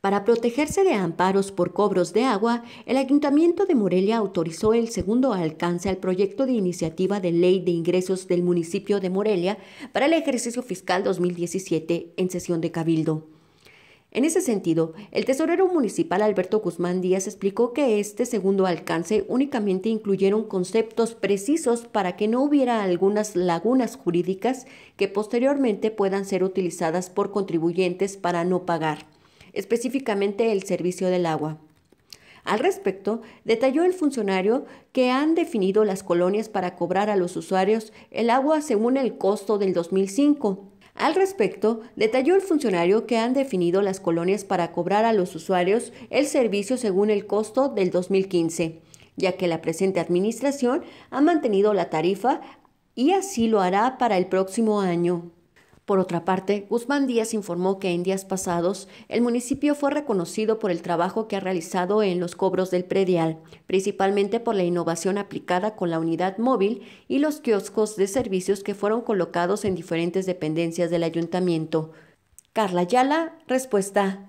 Para protegerse de amparos por cobros de agua, el Ayuntamiento de Morelia autorizó el segundo alcance al proyecto de iniciativa de ley de ingresos del municipio de Morelia para el ejercicio fiscal 2017 en sesión de Cabildo. En ese sentido, el tesorero municipal Alberto Guzmán Díaz explicó que este segundo alcance únicamente incluyeron conceptos precisos para que no hubiera algunas lagunas jurídicas que posteriormente puedan ser utilizadas por contribuyentes para no pagar específicamente el servicio del agua. Al respecto, detalló el funcionario que han definido las colonias para cobrar a los usuarios el agua según el costo del 2005. Al respecto, detalló el funcionario que han definido las colonias para cobrar a los usuarios el servicio según el costo del 2015, ya que la presente administración ha mantenido la tarifa y así lo hará para el próximo año. Por otra parte, Guzmán Díaz informó que en días pasados el municipio fue reconocido por el trabajo que ha realizado en los cobros del predial, principalmente por la innovación aplicada con la unidad móvil y los kioscos de servicios que fueron colocados en diferentes dependencias del ayuntamiento. Carla Yala, respuesta.